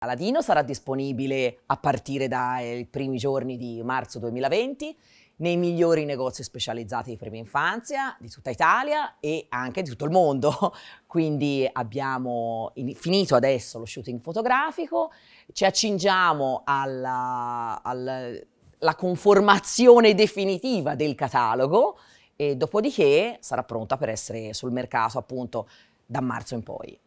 Aladino sarà disponibile a partire dai primi giorni di marzo 2020 nei migliori negozi specializzati di prima infanzia di tutta Italia e anche di tutto il mondo. Quindi abbiamo finito adesso lo shooting fotografico, ci accingiamo alla, alla conformazione definitiva del catalogo e dopodiché sarà pronta per essere sul mercato appunto da marzo in poi.